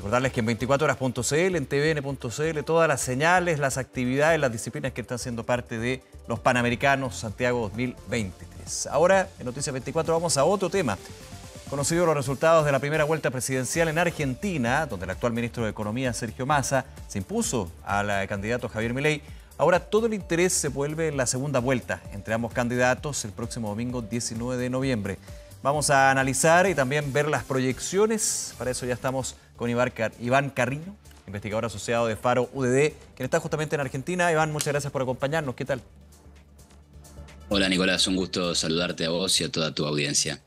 Recordarles que en 24horas.cl, en tvn.cl, todas las señales, las actividades, las disciplinas que están siendo parte de los Panamericanos Santiago 2023. Ahora, en Noticias 24, vamos a otro tema. Conocidos los resultados de la primera vuelta presidencial en Argentina, donde el actual ministro de Economía, Sergio Massa, se impuso al candidato Javier Milei, ahora todo el interés se vuelve en la segunda vuelta entre ambos candidatos el próximo domingo 19 de noviembre. Vamos a analizar y también ver las proyecciones, para eso ya estamos con Iván, Carriño, investigador asociado de Faro UDD, que está justamente en Argentina. Iván, muchas gracias por acompañarnos. ¿Qué tal? Hola Nicolás, un gusto saludarte a vos y a toda tu audiencia.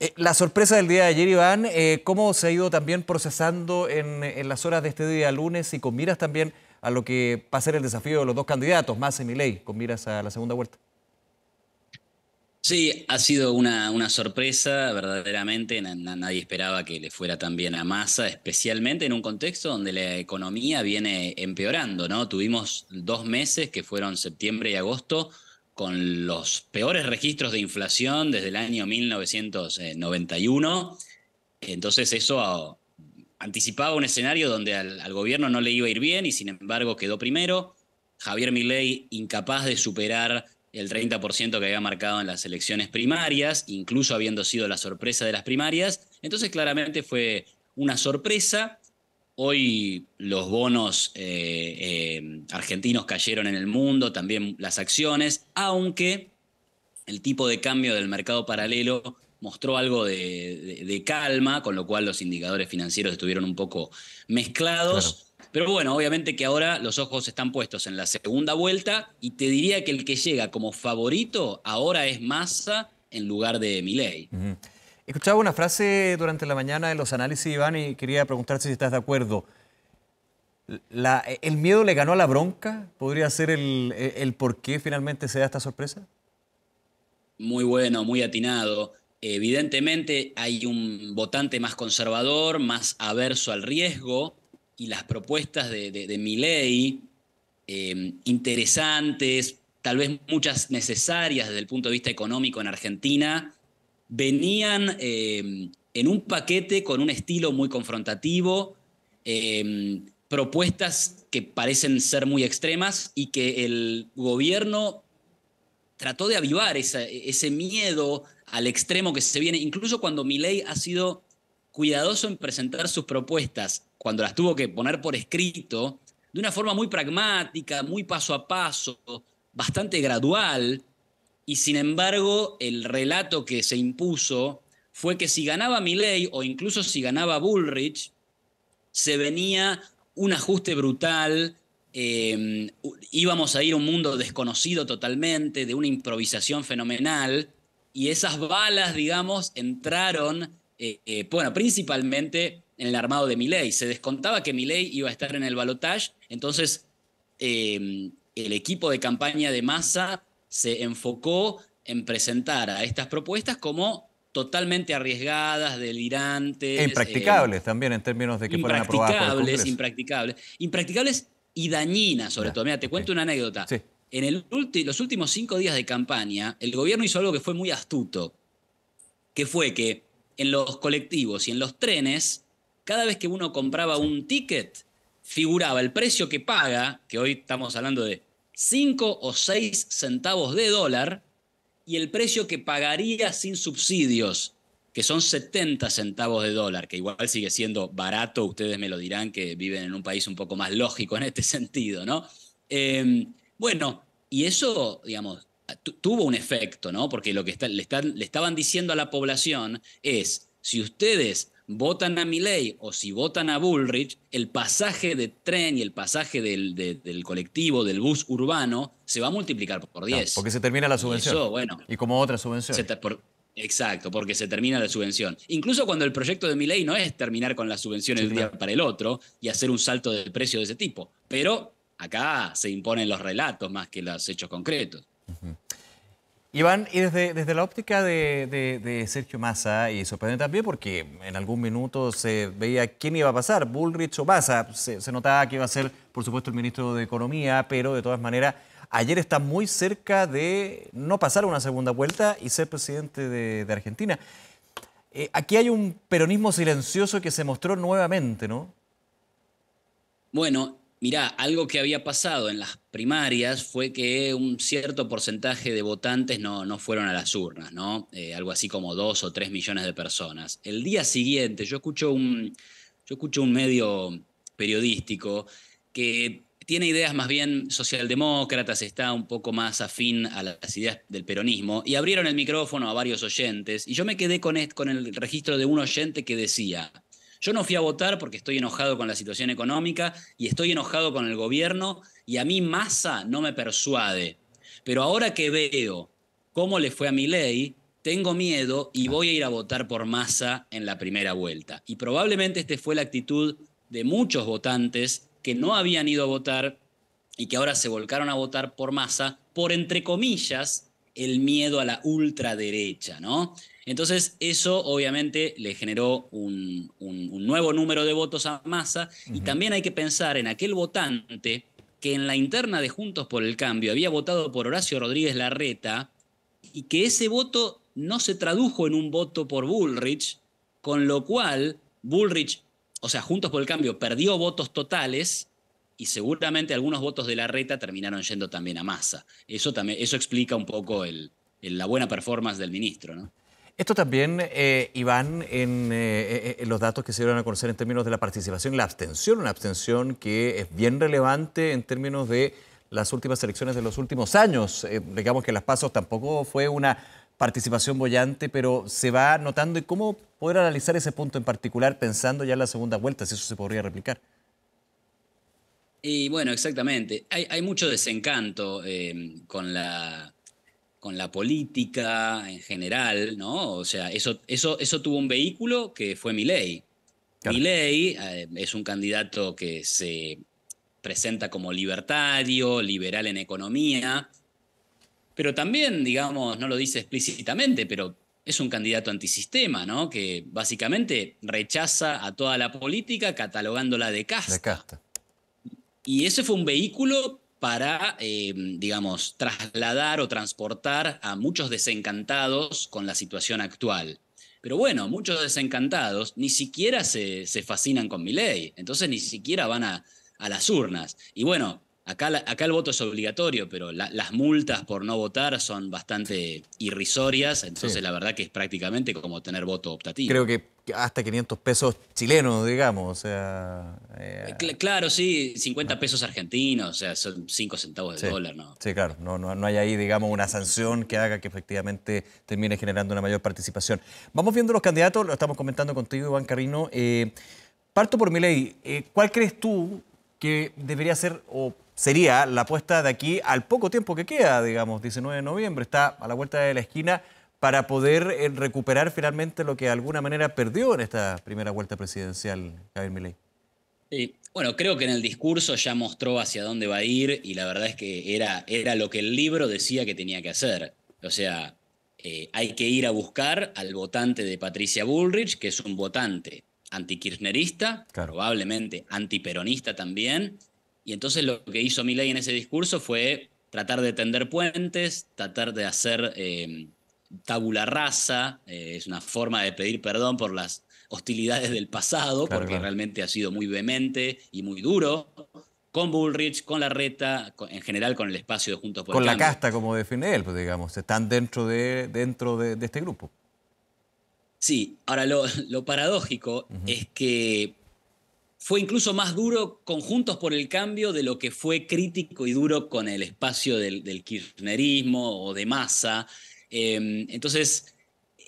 Eh, la sorpresa del día de ayer, Iván, eh, ¿cómo se ha ido también procesando en, en, las horas de este día lunes y con miras también a lo que va a ser el desafío de los dos candidatos, más en mi ley, con miras a la segunda vuelta? Sí, ha sido una, una sorpresa, verdaderamente. nadie esperaba que le fuera tan bien a Massa, especialmente en un contexto donde la economía viene empeorando, ¿no? Tuvimos dos meses que fueron septiembre y agosto con los peores registros de inflación desde el año 1991. Entonces eso ah, anticipaba un escenario donde al, gobierno no le iba a ir bien y sin embargo quedó primero. Javier Milei incapaz de superar el 30% que había marcado en las elecciones primarias, incluso habiendo sido la sorpresa de las primarias. Entonces claramente fue una sorpresa. Hoy los bonos eh, eh, argentinos cayeron en el mundo, también las acciones, aunque el tipo de cambio del mercado paralelo mostró algo de, calma, con lo cual los indicadores financieros estuvieron un poco mezclados. Pero bueno, obviamente que ahora los ojos están puestos en la segunda vuelta y te diría que el que llega como favorito ahora es Massa en lugar de Milei. Escuchaba una frase durante la mañana de los análisis, Iván, y quería preguntarte si estás de acuerdo. ¿El miedo le ganó a la bronca? ¿Podría ser el, el por qué finalmente se da esta sorpresa? Muy bueno, muy atinado. Evidentemente hay un votante más conservador, más averso al riesgo, y las propuestas de, de, Milley, em, interesantes, tal vez muchas necesarias desde el punto de vista económico en Argentina, venían em, en un paquete con un estilo muy confrontativo, em, propuestas que parecen ser muy extremas y que el gobierno trató de avivar ese miedo al extremo que se viene, incluso cuando Milei ha sido cuidadoso en presentar sus propuestas cuando las tuvo que poner por escrito, de una forma muy pragmática, muy paso a paso, bastante gradual, y sin embargo el relato que se impuso fue que si ganaba Milley o incluso si ganaba Bullrich, se venía un ajuste brutal, em, íbamos a ir a un mundo desconocido totalmente, de una improvisación fenomenal, y esas balas, digamos, entraron, eh, eh, bueno, principalmente en el armado de Milei. Se descontaba que Milei iba a estar en el balotage, entonces em, el equipo de campaña de Massa se enfocó en presentar a estas propuestas como totalmente arriesgadas, delirantes. impracticables eh, también en términos de que fueran aprobadas. Impracticables, impracticables. Impracticables y dañinas, sobre todo. Mira, te cuento una anécdota. En el los últimos cinco días de campaña, el gobierno hizo algo que fue muy astuto, que fue que en los colectivos y en los trenes cada vez que uno compraba un ticket, figuraba el precio que paga, que hoy estamos hablando de 5 o 6 centavos de dólar, y el precio que pagaría sin subsidios, que son 70 centavos de dólar, que igual sigue siendo barato, ustedes me lo dirán que viven en un país un poco más lógico en este sentido, ¿no? Em, bueno, y eso, digamos, tuvo un efecto, ¿no? Porque lo que le estaban diciendo a la población es, si ustedes votan a Milley o si votan a Bullrich, el pasaje de tren y el pasaje del, del colectivo, del bus urbano, se va a multiplicar por 10. porque se termina la subvención. Y, bueno, y como otra subvención. exacto, porque se termina la subvención. Incluso cuando el proyecto de Milley no es terminar con la subvención el día para el otro y hacer un salto de precio de ese tipo. Pero acá se imponen los relatos más que los hechos concretos. Iván, y desde, la óptica de, Sergio Massa, y sorprende también porque en algún minuto se veía quién iba a pasar, Bullrich o Massa, se, notaba que iba a ser, por supuesto, el ministro de Economía, pero de todas maneras, ayer está muy cerca de no pasar una segunda vuelta y ser presidente de, Argentina. Eh, aquí hay un peronismo silencioso que se mostró nuevamente, ¿no? Bueno, Mirá, algo que había pasado en las primarias fue que un cierto porcentaje de votantes no, no fueron a las urnas, ¿no? Eh, algo así como dos o tres millones de personas. El día siguiente, yo escucho un, yo escucho un medio periodístico que tiene ideas más bien socialdemócratas, está un poco más afín a las ideas del peronismo, y abrieron el micrófono a varios oyentes, y yo me quedé con, con el registro de un oyente que decía, yo no fui a votar porque estoy enojado con la situación económica y estoy enojado con el gobierno y a mí masa no me persuade. Pero ahora que veo cómo le fue a mi ley, tengo miedo y voy a ir a votar por masa en la primera vuelta. Y probablemente esta fue la actitud de muchos votantes que no habían ido a votar y que ahora se volcaron a votar por masa por, entre comillas, el miedo a la ultraderecha, ¿no? Entonces, eso obviamente le generó un, nuevo número de votos a masa y también hay que pensar en aquel votante que en la interna de Juntos por el Cambio había votado por Horacio Rodríguez Larreta y que ese voto no se tradujo en un voto por Bullrich, con lo cual Bullrich, o sea, Juntos por el Cambio, perdió votos totales y seguramente algunos votos de la reta terminaron yendo también a masa. Eso, también, eso explica un poco el, la buena performance del ministro. Esto también, eh, Iván, en, eh, eh, eh, los datos que se dieron a conocer en términos de la participación la abstención, una abstención que es bien relevante en términos de las últimas elecciones de los últimos años. digamos que las pasos tampoco fue una participación bollante, pero se va notando y cómo poder analizar ese punto en particular pensando ya en la segunda vuelta, si eso se podría replicar. Y bueno, exactamente. Hay, mucho desencanto em, con, la, con la política en general, ¿no? O sea, eso, eso, eso tuvo un vehículo que fue Milei. ley Milei em, es un candidato que se presenta como libertario, liberal en economía, pero también, digamos, no lo dice explícitamente, pero es un candidato antisistema, ¿no? Que básicamente rechaza a toda la política catalogándola De casta. Y ese fue un vehículo para, eh, digamos, trasladar o transportar a muchos desencantados con la situación actual. Pero bueno, muchos desencantados ni siquiera se, fascinan con mi ley, entonces ni siquiera van a, a las urnas. Y bueno, Acá, el voto es obligatorio, pero las multas por no votar son bastante irrisorias, entonces la verdad que es prácticamente como tener voto optativo. Creo que hasta 500 pesos chilenos, digamos. O sea, eh, claro, sí, 50 ah. pesos argentinos, o sea, son 5 centavos de dólar, ¿no? Sí, claro, no, no, hay ahí, digamos, una sanción que haga que efectivamente termine generando una mayor participación. Vamos viendo los candidatos, lo estamos comentando contigo, Iván Carrino. Eh, parto por mi ley. Eh, ¿Cuál crees tú que debería ser o sería la apuesta de aquí al poco tiempo que queda, digamos, 19 de noviembre, está a la vuelta de la esquina para poder eh, recuperar finalmente lo que de alguna manera perdió en esta primera vuelta presidencial, Javier Milei. Sí. Bueno, creo que en el discurso ya mostró hacia dónde va a ir y la verdad es que era, era lo que el libro decía que tenía que hacer. O sea, eh, hay que ir a buscar al votante de Patricia Bullrich, que es un votante anti kirchnerista, probablemente antiperonista también, y entonces lo que hizo Milei en ese discurso fue tratar de tender puentes, tratar de hacer em, tabula rasa, eh, es una forma de pedir perdón por las hostilidades del pasado, porque realmente ha sido muy vehemente y muy duro con Bullrich, con la reta, en general con el espacio de Juntos por Con la casta, como define él, pues, digamos, están dentro de, dentro de, este grupo. Sí, ahora lo, paradójico es que fue incluso más duro con Juntos por el Cambio de lo que fue crítico y duro con el espacio del, kirchnerismo o de masa. Em, entonces,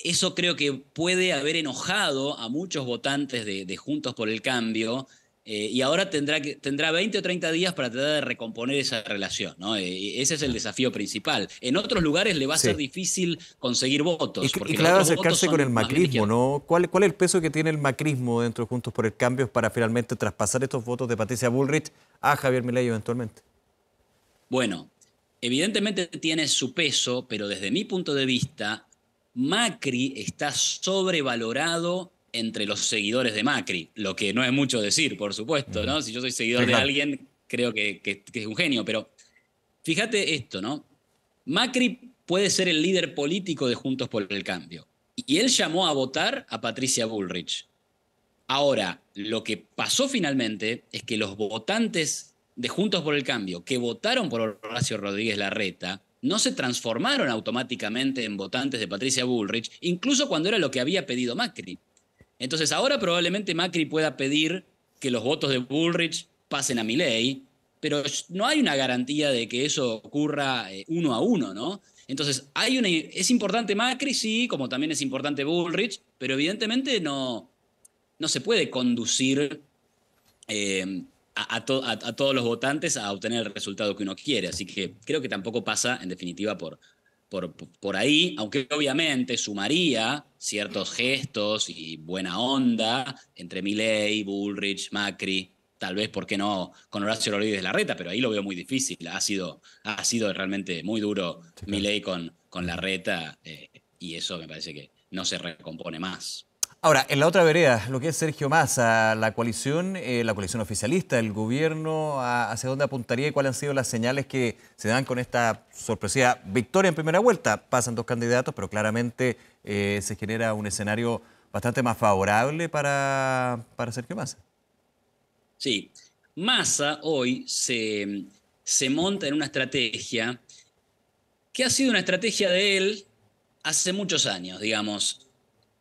eso creo que puede haber enojado a muchos votantes de Juntos por el Cambio, eh, y ahora tendrá, tendrá 20 o 30 días para tratar de recomponer esa relación. ¿no? Eh, ese es el desafío principal. En otros lugares le va a ser difícil conseguir votos. Y, claro, acercarse con el macrismo, ¿no? ¿Cuál, ¿Cuál es el peso que tiene el macrismo dentro de Juntos por el Cambio para finalmente traspasar estos votos de Patricia Bullrich a Javier Milei eventualmente? Bueno, evidentemente tiene su peso, pero desde mi punto de vista, Macri está sobrevalorado entre los seguidores de Macri, lo que no es mucho decir, por supuesto, ¿no? Si yo soy seguidor de alguien, creo que, es un genio, pero fíjate esto, ¿no? Macri puede ser el líder político de Juntos por el Cambio, y él llamó a votar a Patricia Bullrich. Ahora, lo que pasó finalmente es que los votantes de Juntos por el Cambio, que votaron por Horacio Rodríguez Larreta, no se transformaron automáticamente en votantes de Patricia Bullrich, incluso cuando era lo que había pedido Macri. Entonces ahora probablemente Macri pueda pedir que los votos de Bullrich pasen a mi ley, pero no hay una garantía de que eso ocurra eh, uno a uno, ¿no? Entonces, hay una, es importante Macri, sí, como también es importante Bullrich, pero evidentemente no, no se puede conducir eh, a, todos los votantes a obtener el resultado que uno quiere. Así que creo que tampoco pasa, en definitiva, por, por, por, ahí, aunque obviamente sumaría ciertos gestos y buena onda entre Milley, Bullrich, Macri, tal vez, ¿por qué no?, con Horacio Rodríguez Larreta, pero ahí lo veo muy difícil. Ha sido, ha sido realmente muy duro Milley con, con Larreta eh, y eso me parece que no se recompone más. Ahora, en la otra vereda, lo que es Sergio Massa, la coalición, eh, la coalición oficialista, el gobierno, ¿hacia dónde apuntaría y cuáles han sido las señales que se dan con esta sorpresiva victoria en primera vuelta? Pasan dos candidatos, pero claramente eh, se genera un escenario bastante más favorable para, para Sergio Massa. Sí, Massa hoy se, se monta en una estrategia que ha sido una estrategia de él hace muchos años, digamos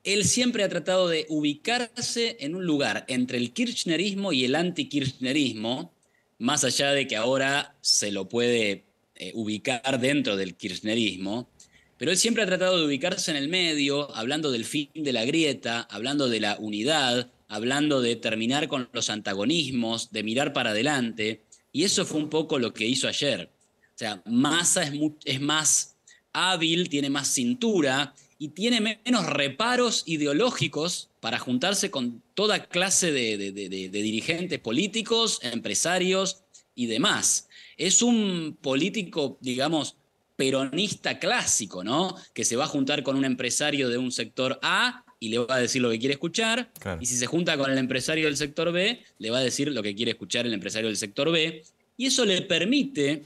él siempre ha tratado de ubicarse en un lugar entre el kirchnerismo y el anti-kirchnerismo, más allá de que ahora se lo puede eh, ubicar dentro del kirchnerismo, pero él siempre ha tratado de ubicarse en el medio, hablando del fin de la grieta, hablando de la unidad, hablando de terminar con los antagonismos, de mirar para adelante, y eso fue un poco lo que hizo ayer. O sea, Massa es más hábil, tiene más cintura, y tiene menos reparos ideológicos para juntarse con toda clase de, dirigentes políticos, empresarios y demás. Es un político, digamos, peronista clásico, ¿no? Que se va a juntar con un empresario de un sector A y le va a decir lo que quiere escuchar. Y si se junta con el empresario del sector B, le va a decir lo que quiere escuchar el empresario del sector B. Y eso le permite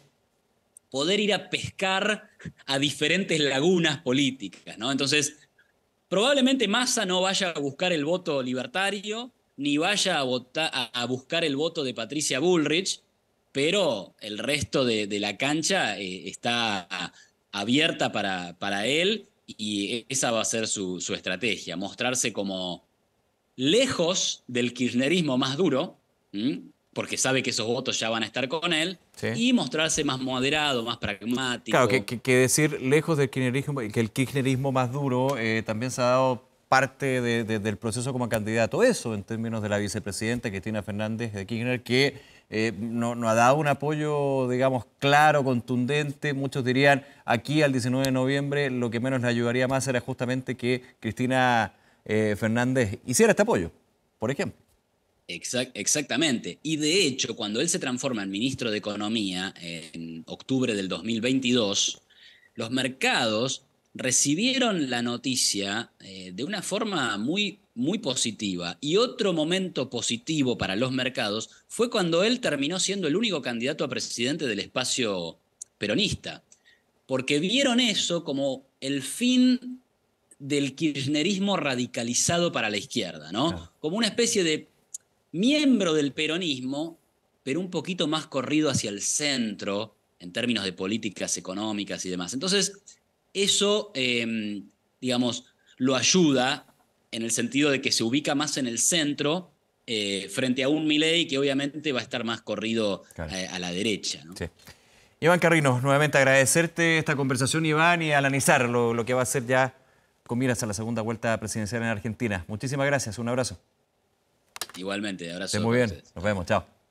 poder ir a pescar a diferentes lagunas políticas, ¿no? Entonces, probablemente Massa no vaya a buscar el voto libertario, ni vaya a, buscar el voto de Patricia Bullrich, pero el resto de, la cancha eh, está abierta para, para, él y esa va a ser su, estrategia, mostrarse como lejos del kirchnerismo más duro, porque sabe que esos votos ya van a estar con él, y mostrarse más moderado, más pragmático. Claro, que, decir lejos del kirchnerismo, que el kirchnerismo más duro eh, también se ha dado parte del proceso como candidato. Eso en términos de la vicepresidenta Cristina Fernández de Kirchner, que eh, nos no, ha dado un apoyo, digamos, claro, contundente. Muchos dirían, aquí al 19 de noviembre lo que menos le ayudaría más era justamente que Cristina eh, Fernández hiciera este apoyo, por ejemplo exactamente. Y de hecho, cuando él se transforma en ministro de Economía en octubre del 2022, los mercados recibieron la noticia eh, de una forma muy, muy positiva. Y otro momento positivo para los mercados fue cuando él terminó siendo el único candidato a presidente del espacio peronista, porque vieron eso como el fin del kirchnerismo radicalizado para la izquierda, ¿no? Como una especie de miembro del peronismo, pero un poquito más corrido hacia el centro en términos de políticas económicas y demás. Entonces, eso, em, digamos, lo ayuda en el sentido de que se ubica más en el centro eh, frente a un Milei que obviamente va a estar más corrido eh, a, la derecha. Iván Carrino, nuevamente agradecerte esta conversación, Iván, y analizar lo, lo que va a ser ya con miras a la segunda vuelta presidencial en Argentina. Muchísimas gracias, un abrazo. Igualmente, abrazo. sí. muy bien, nos vemos, chao.